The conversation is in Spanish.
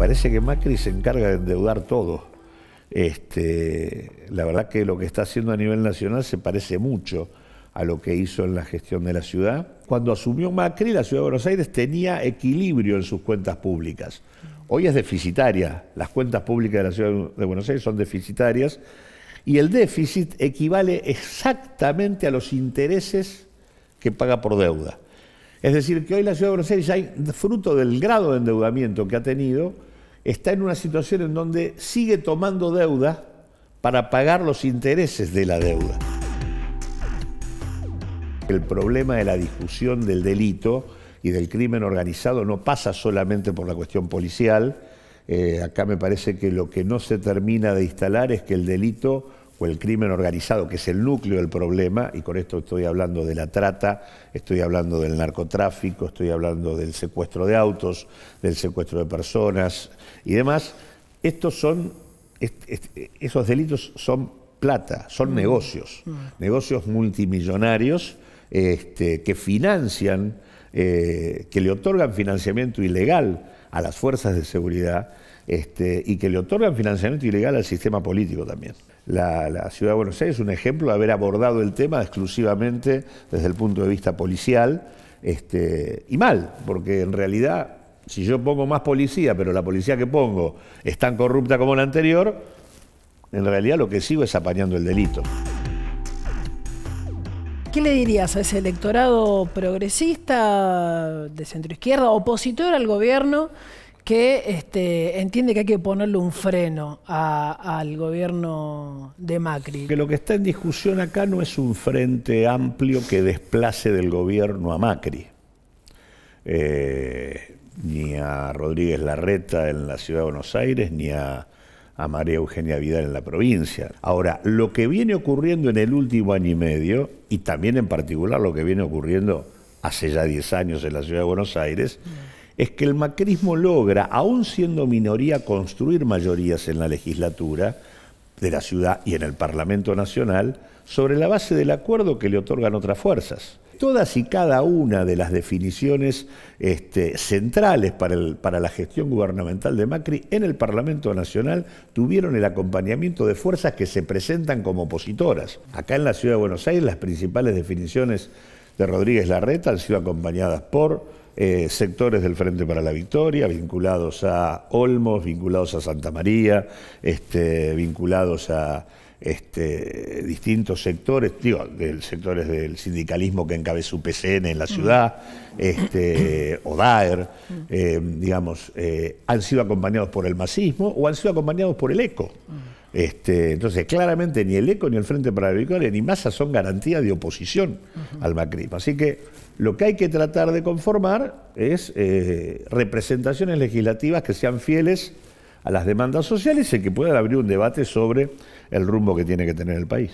parece que Macri se encarga de endeudar todo. Este, la verdad que lo que está haciendo a nivel nacional se parece mucho a lo que hizo en la gestión de la ciudad. Cuando asumió Macri, la ciudad de Buenos Aires tenía equilibrio en sus cuentas públicas. Hoy es deficitaria. Las cuentas públicas de la ciudad de Buenos Aires son deficitarias y el déficit equivale exactamente a los intereses que paga por deuda. Es decir, que hoy la ciudad de Buenos Aires, hay, fruto del grado de endeudamiento que ha tenido, está en una situación en donde sigue tomando deuda para pagar los intereses de la deuda. El problema de la discusión del delito y del crimen organizado no pasa solamente por la cuestión policial. Eh, acá me parece que lo que no se termina de instalar es que el delito o el crimen organizado, que es el núcleo del problema, y con esto estoy hablando de la trata, estoy hablando del narcotráfico, estoy hablando del secuestro de autos, del secuestro de personas y demás, estos son, esos delitos son plata, son mm. negocios, mm. negocios multimillonarios este, que financian, eh, que le otorgan financiamiento ilegal a las fuerzas de seguridad este, y que le otorgan financiamiento ilegal al sistema político también. La, ciudad de Buenos Aires es un ejemplo de haber abordado el tema exclusivamente desde el punto de vista policial, este, y mal, porque en realidad, si yo pongo más policía, pero la policía que pongo es tan corrupta como la anterior, en realidad lo que sigo es apañando el delito. ¿Qué le dirías a ese electorado progresista, de centroizquierda, opositor al gobierno, que este, entiende que hay que ponerle un freno al gobierno de Macri. Que lo que está en discusión acá no es un frente amplio que desplace del gobierno a Macri, eh, ni a Rodríguez Larreta en la ciudad de Buenos Aires, ni a, María Eugenia Vidal en la provincia. Ahora, lo que viene ocurriendo en el último año y medio, y también en particular lo que viene ocurriendo hace ya 10 años en la ciudad de Buenos Aires, es que el macrismo logra, aún siendo minoría, construir mayorías en la legislatura de la ciudad y en el Parlamento Nacional sobre la base del acuerdo que le otorgan otras fuerzas. Todas y cada una de las definiciones este, centrales para la gestión gubernamental de Macri en el Parlamento Nacional tuvieron el acompañamiento de fuerzas que se presentan como opositoras. Acá en la Ciudad de Buenos Aires las principales definiciones de Rodríguez Larreta han sido acompañadas por eh, sectores del Frente para la Victoria, vinculados a Olmos, vinculados a Santa María, este, vinculados a este, distintos sectores, digo, del, sectores del sindicalismo que encabeza PCN en la mm. ciudad, este, o mm. eh, digamos, eh, han sido acompañados por el masismo o han sido acompañados por el ECO. Mm. Este, entonces, claramente ni el ECO ni el Frente para la Victoria ni MASA son garantía de oposición al macrismo. Así que lo que hay que tratar de conformar es eh, representaciones legislativas que sean fieles a las demandas sociales y que puedan abrir un debate sobre el rumbo que tiene que tener el país.